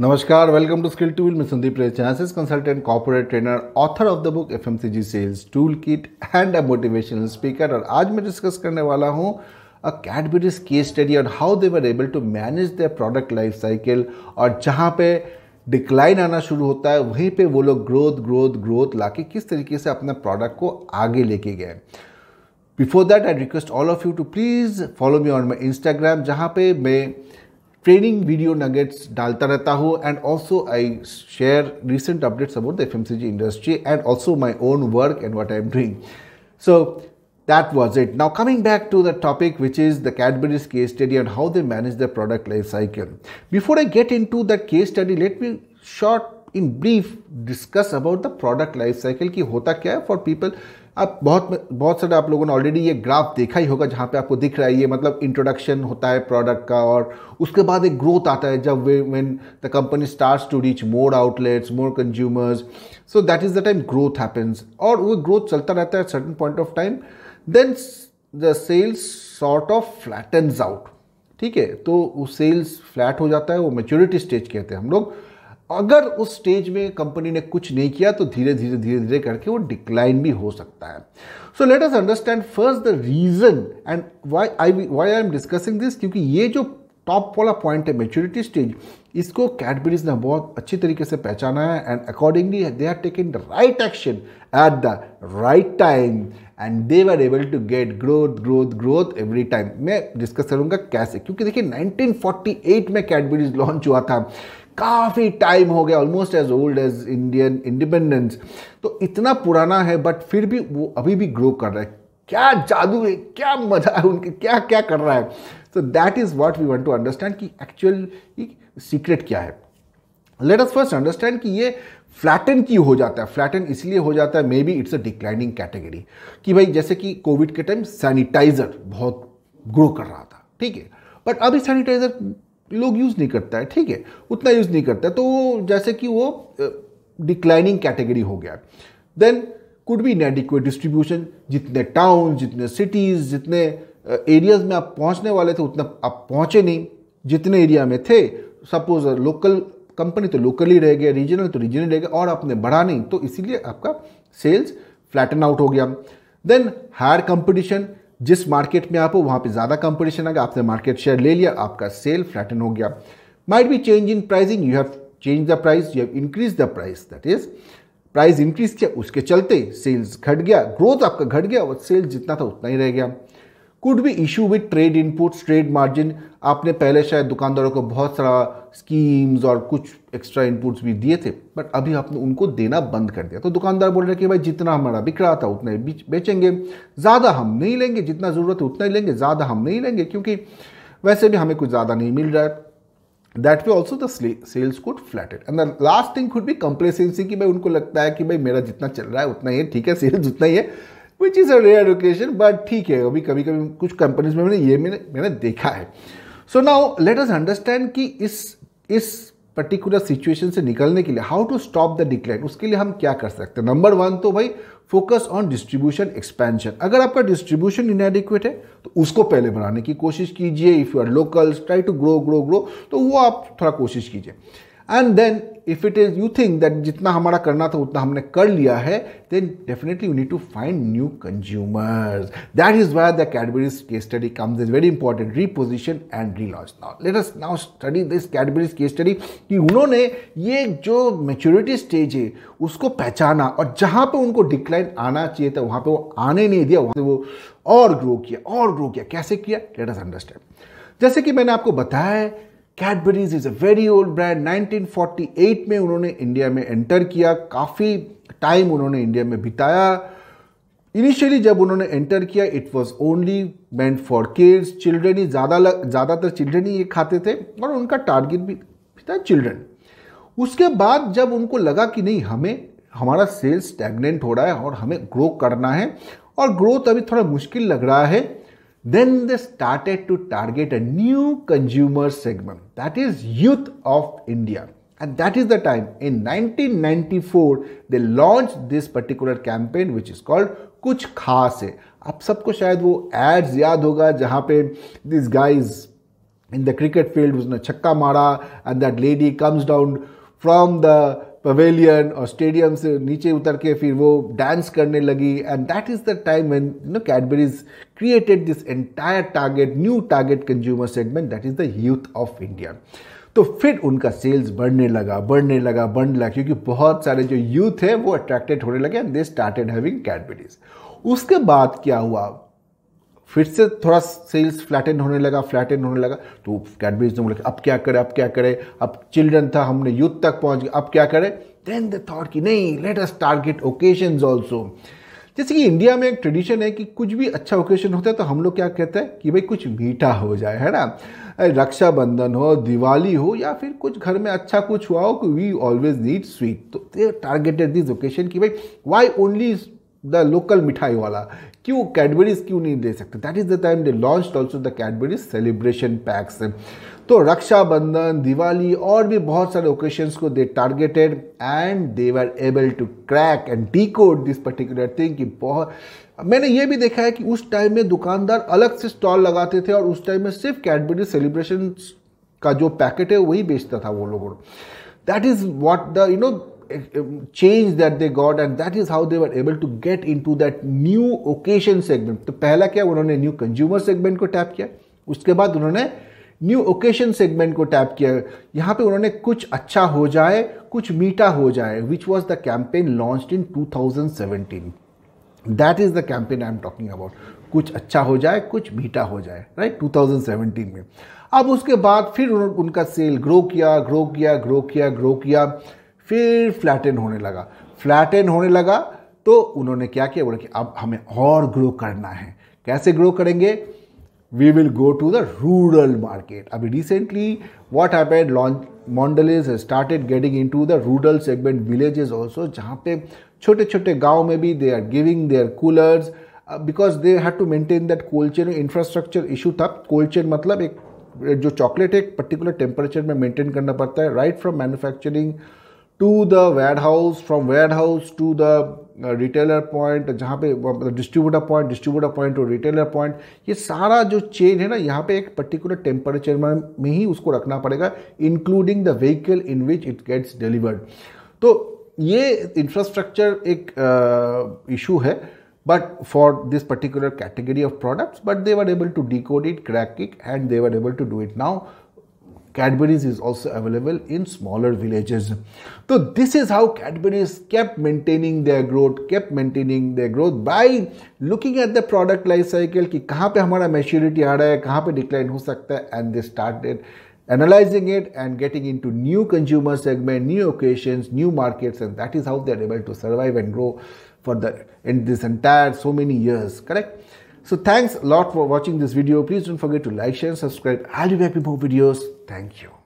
नमस्कार welcome to skill tool मैं संदीप रेचासिस consultant corporate trainer author of the book FMCG sales tool kit and a motivational speaker और आज मैं discuss करने वाला हूँ अ कैडबरीज केस स्टडी और how they were able to manage the product life cycle और जहाँ पे डिक्लाइन आना शुरू होता है वहीं पे वो लोग ग्रोथ ग्रोथ ग्रोथ के किस तरीके से अपने प्रोडक्ट को आगे लेके गए before that I request all of you to please follow me on my Instagram जहाँ पे मैं training video nuggets dalta rehta hu and also I share recent updates about the FMCG industry and also my own work and what I am doing. So that was it. Now coming back to the topic which is the Cadbury's case study and how they manage their product life cycle. Before I get into the case study, let me short in brief discuss about the product life cycle ki hota kya for people अब बहुत बहुत सारे आप लोगों ने already ये graph देखा ही होगा जहाँ पे आपको दिख रहा है ये मतलब इंट्रोडक्शन होता है प्रोडक्ट का और उसके बाद एक ग्रोथ आता है जब वे when the company start to reach more outlets more consumers so that is the time growth happens और वो ग्रोथ चलता रहता है certain point of time then the sales sort of flattens out ठीक है तो वो सेल्स फ्लैट हो जाता है वो मेच्योरिटी स्टेज कहते हैं हम लोग अगर उस स्टेज में कंपनी ने कुछ नहीं किया तो धीरे धीरे धीरे धीरे करके वो डिक्लाइन भी हो सकता है so let us understand first the reason and why I why I am discussing this क्योंकि ये जो टॉप वाला पॉइंट है मेच्योरिटी स्टेज इसको कैडबरीज ने बहुत अच्छी तरीके से पहचाना है and accordingly they are taking the right action at the right time and they are able to get growth growth growth every time मैं डिस्कस करूंगा कैसे क्योंकि देखिए 1948 में कैडबरीज लॉन्च हुआ था काफ़ी टाइम हो गया almost as old as Indian independence तो इतना पुराना है बट फिर भी वो अभी भी ग्रो कर रहा है क्या जादू है क्या मज़ा है उनके क्या क्या कर रहा है so that is what we want to understand कि एक्चुअल सीक्रेट क्या है लेट अस फर्स्ट अंडरस्टैंड कि ये फ्लैटन क्यों हो जाता है फ्लैटन इसलिए हो जाता है maybe it's a declining category कि भाई जैसे कि कोविड के टाइम सैनिटाइजर बहुत ग्रो कर रहा था ठीक है बट अभी सैनिटाइजर लोग यूज़ नहीं करता है ठीक है उतना यूज़ नहीं करता है तो जैसे कि वो डिक्लाइनिंग कैटेगरी हो गया then could be inadequate distribution जितने टाउन जितने सिटीज़ जितने एरियाज में आप पहुंचने वाले थे उतना आप पहुंचे नहीं जितने एरिया में थे सपोज लोकल कंपनी तो लोकली रह गया रीजनल तो रीजनल रह गया और आपने बढ़ा नहीं तो इसीलिए आपका सेल्स फ्लैटन आउट हो गया देन हायर कंपटीशन जिस मार्केट में आप हो वहाँ पे ज़्यादा कंपटीशन आ गया आपने मार्केट शेयर ले लिया आपका सेल फ्लैटन हो गया might be change in pricing you have change the price you have increase the price that is price increase किया उसके चलते सेल्स घट गया ग्रोथ आपका घट गया और सेल्स जितना था उतना ही रह गया could be issue with trade inputs trade margin आपने पहले शायद दुकानदारों को बहुत सारा स्कीम्स और कुछ एक्स्ट्रा इनपुट्स भी दिए थे बट अभी आपने उनको देना बंद कर दिया तो दुकानदार बोल रहे हैं कि भाई जितना हमारा बिक रहा था उतना ही बेचेंगे ज़्यादा हम नहीं लेंगे जितना ज़रूरत है उतना ही लेंगे ज़्यादा हम नहीं लेंगे क्योंकि वैसे भी हमें कुछ ज़्यादा नहीं मिल रहा है that way also the sales could flatted and the last thing could be complacency कि भाई उनको लगता है कि भाई मेरा जितना चल रहा है उतना ही है ठीक है सेल्स उतना ही है which is a rare location but ठीक है अभी कभी कभी कुछ कंपनीज में मैंने ये मैंने मैंने देखा है so now let us understand कि इस इस पर्टिकुलर सिचुएशन से निकलने के लिए how to stop the decline उसके लिए हम क्या कर सकते हैं नंबर वन तो भाई फोकस ऑन डिस्ट्रीब्यूशन एक्सपेंशन अगर आपका डिस्ट्रीब्यूशन इनएडिक्वेट है तो उसको पहले बनाने की कोशिश कीजिए if you are locals try to grow grow grow तो वो आप थोड़ा कोशिश कीजिए and then if it is you think that जितना हमारा करना था उतना हमने कर लिया है then definitely you need to find new consumers that is where the Cadbury's case study comes is very important reposition and relaunch now let us now study this Cadbury's case study कि उन्होंने ये जो maturity stage है उसको पहचाना और जहाँ पर उनको डिक्लाइन आना चाहिए था वहाँ पर वो आने नहीं दिया वहाँ से वो और ग्रो किया और ग्रो किया कैसे किया लेट अस अंडरस्टैंड जैसे कि मैंने आपको बताया Cadbury's is a very old brand 1948 में उन्होंने इंडिया में एंटर किया काफ़ी टाइम उन्होंने इंडिया में बिताया इनिशियली जब उन्होंने एंटर किया it was only meant for kids children ही ज़्यादा ज़्यादातर चिल्ड्रेन ही ये खाते थे और उनका टारगेट भी था चिल्ड्रेन उसके बाद जब उनको लगा कि नहीं हमें हमारा सेल्स स्टैगनेंट हो रहा है और हमें ग्रो करना है और ग्रोथ अभी थोड़ा मुश्किल लग रहा है Then they started to target a new consumer segment, that is youth of India. And that is the time in 1994 they launched this particular campaign which is called Kuch खास है आप सबको शायद वो एड्स याद होगा जहाँ पे this guys in the cricket field उसने छक्का मारा and that lady comes down from the pavilion और स्टेडियम से नीचे उतर के फिर वो डांस करने लगी and that is the time when you know Cadbury's created this entire target new target consumer segment that is the youth of India तो फिर उनका सेल्स बढ़ने लगा बढ़ने लगा बढ़ने लगा क्योंकि बहुत सारे जो यूथ है वो अट्रैक्टेड होने लगे and they started having Cadbury's उसके बाद क्या हुआ फिर से थोड़ा सेल्स फ्लैटेन होने लगा फ्लैटेन होने लगा तो कैडबीज ने बोला अब क्या करें अब क्या करें अब चिल्ड्रन था हमने यूथ तक पहुंच गए अब क्या करें देन द थॉट कि नहीं let us target occasion also जैसे कि इंडिया में एक ट्रेडिशन है कि कुछ भी अच्छा ओकेशन होता है तो हम लोग क्या कहते हैं कि भाई कुछ मीठा हो जाए है ना रक्षाबंधन हो दिवाली हो या फिर कुछ घर में अच्छा कुछ हुआ हो कि वी ऑलवेज नीड स्वीट तो टारगेटेड दिस ओकेशन कि भाई वाई ओनली द लोकल मिठाई वाला क्यों कैडबरीज क्यों नहीं दे सकते that is the time they launch also the Cadbury's celebration packs तो रक्षाबंधन दिवाली और भी बहुत सारे ओकेशंस को they targeted and they were able to crack and decode this particular thing कि बहुत मैंने ये भी देखा है कि उस टाइम में दुकानदार अलग से स्टॉल लगाते थे और उस टाइम में सिर्फ कैडबरी सेलिब्रेशन का जो पैकेट है वही बेचता था वो लोगों that is what the you know that they got and that is how they were able to get into that new occasion segment तो पहला क्या उन्होंने न्यू कंज्यूमर सेगमेंट को टैप किया उसके बाद उन्होंने न्यू ओकेशन सेगमेंट को टैप किया यहाँ पे उन्होंने कुछ अच्छा हो जाए कुछ मीठा हो जाए which was the campaign launch in two thousand seventeen that is the campaign I am talking about कुछ अच्छा हो जाए कुछ मीठा हो जाए राइट टू थाउजेंड सेवेंटीन में अब उसके बाद फिर उन, उनका सेल ग्रो किया ग्रो किया ग्रो किया ग्रो किया फिर फ्लैटन होने लगा फ्लैटन होने लगा तो उन्होंने क्या किया बोला कि अब हमें और ग्रो करना है कैसे ग्रो करेंगे we will go to the rural market. I mean, recently, what happened? Mondelez has started getting into the rural segment villages also, जहाँ पे छोटे छोटे गाँव में भी they are giving their coolers uh, because they had to maintain that cold chain infrastructure issue था cold chain मतलब एक जो चॉकलेट है एक पर्टिकुलर टेम्परेचर में मेंटेन करना पड़ता है right from manufacturing to the warehouse house from to house to the retailer point जहाँ पे distributor point distributor point to retailer point ये सारा जो चेन है ना यहाँ पे एक पर्टिकुलर टेम्परेचर में ही उसको रखना पड़ेगा including the vehicle in which it gets delivered तो ये इंफ्रास्ट्रक्चर एक इशू uh, है for this particular category of products but they were able to decode it crack it and they were able to do it now Cadbury's is also available in smaller villages. So this is how Cadbury's kept maintaining their growth, kept maintaining their growth by looking at the product life cycle कि कहाँ पे हमारा maturity आ रहा है, decline हो सकता and they started analyzing it and getting into new consumer segment, new occasions, new markets and that is how they are able to survive and grow for the in this entire so many years, correct? So thanks a lot for watching this video. Please don't forget to like, share and subscribe. I'll be back with more videos. Thank you.